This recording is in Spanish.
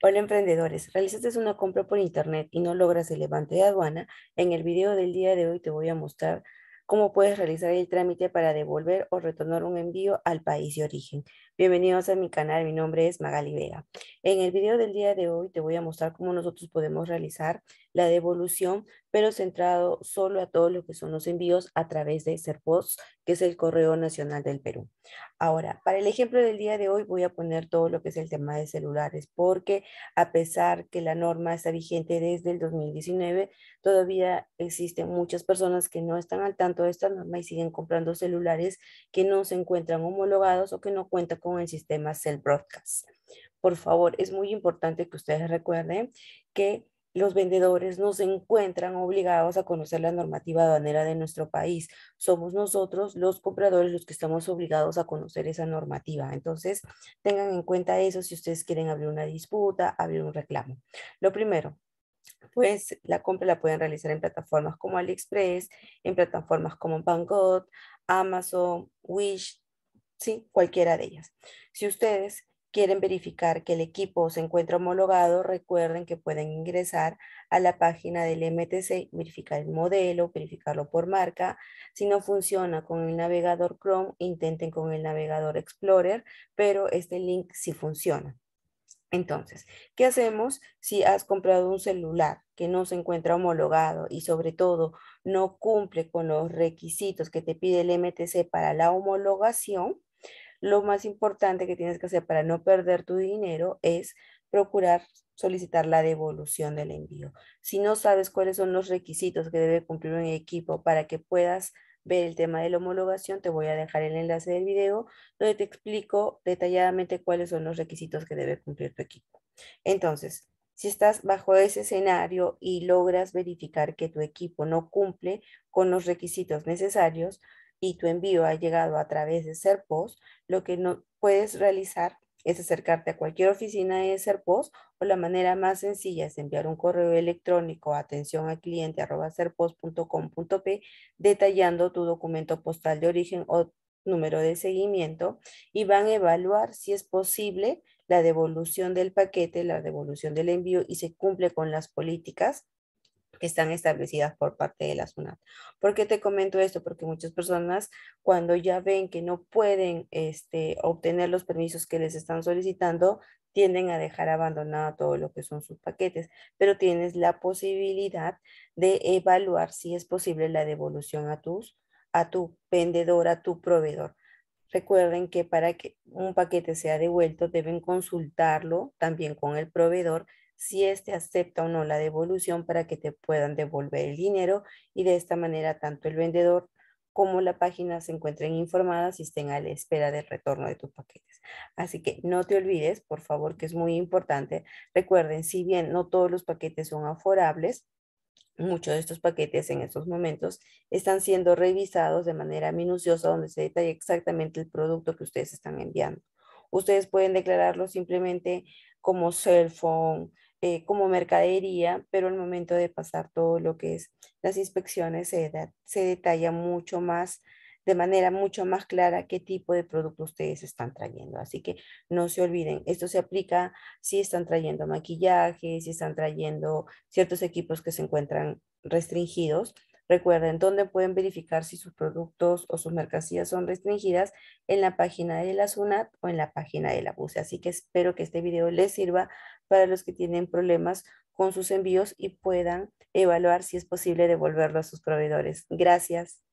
Hola emprendedores, realizaste una compra por internet y no logras el levante de aduana. En el video del día de hoy te voy a mostrar cómo puedes realizar el trámite para devolver o retornar un envío al país de origen. Bienvenidos a mi canal, mi nombre es Magali Vega. En el video del día de hoy te voy a mostrar cómo nosotros podemos realizar la devolución, pero centrado solo a todo lo que son los envíos a través de Serpos, que es el Correo Nacional del Perú. Ahora, para el ejemplo del día de hoy voy a poner todo lo que es el tema de celulares, porque a pesar que la norma está vigente desde el 2019, todavía existen muchas personas que no están al tanto de esta norma y siguen comprando celulares que no se encuentran homologados o que no cuentan con el sistema Cell Broadcast. Por favor, es muy importante que ustedes recuerden que los vendedores no se encuentran obligados a conocer la normativa aduanera de nuestro país. Somos nosotros, los compradores, los que estamos obligados a conocer esa normativa. Entonces, tengan en cuenta eso si ustedes quieren abrir una disputa, abrir un reclamo. Lo primero, pues la compra la pueden realizar en plataformas como AliExpress, en plataformas como Banggood, Amazon, Wish, sí, cualquiera de ellas. Si ustedes quieren verificar que el equipo se encuentra homologado, recuerden que pueden ingresar a la página del MTC, verificar el modelo, verificarlo por marca. Si no funciona con el navegador Chrome, intenten con el navegador Explorer, pero este link sí funciona. Entonces, ¿qué hacemos si has comprado un celular que no se encuentra homologado y sobre todo no cumple con los requisitos que te pide el MTC para la homologación? Lo más importante que tienes que hacer para no perder tu dinero es procurar solicitar la devolución del envío. Si no sabes cuáles son los requisitos que debe cumplir un equipo para que puedas ver el tema de la homologación, te voy a dejar el enlace del video donde te explico detalladamente cuáles son los requisitos que debe cumplir tu equipo. Entonces, si estás bajo ese escenario y logras verificar que tu equipo no cumple con los requisitos necesarios, y tu envío ha llegado a través de SerPost, lo que no puedes realizar es acercarte a cualquier oficina de SerPost o la manera más sencilla es enviar un correo electrónico a atención al cliente arroba serpost.com.p detallando tu documento postal de origen o número de seguimiento y van a evaluar si es posible la devolución del paquete, la devolución del envío y se cumple con las políticas que están establecidas por parte de la SUNAT. ¿Por qué te comento esto? Porque muchas personas cuando ya ven que no pueden este, obtener los permisos que les están solicitando, tienden a dejar abandonado todo lo que son sus paquetes, pero tienes la posibilidad de evaluar si es posible la devolución a, tus, a tu vendedor, a tu proveedor. Recuerden que para que un paquete sea devuelto deben consultarlo también con el proveedor si este acepta o no la devolución para que te puedan devolver el dinero y de esta manera tanto el vendedor como la página se encuentren informadas y estén a la espera del retorno de tus paquetes. Así que no te olvides, por favor, que es muy importante. Recuerden, si bien no todos los paquetes son aforables, muchos de estos paquetes en estos momentos están siendo revisados de manera minuciosa donde se detalla exactamente el producto que ustedes están enviando. Ustedes pueden declararlo simplemente como cell phone, eh, como mercadería, pero al momento de pasar todo lo que es las inspecciones se, se detalla mucho más de manera mucho más clara qué tipo de producto ustedes están trayendo. Así que no se olviden, esto se aplica si están trayendo maquillaje, si están trayendo ciertos equipos que se encuentran restringidos, Recuerden, dónde pueden verificar si sus productos o sus mercancías son restringidas en la página de la SUNAT o en la página de la BUSE. Así que espero que este video les sirva para los que tienen problemas con sus envíos y puedan evaluar si es posible devolverlo a sus proveedores. Gracias.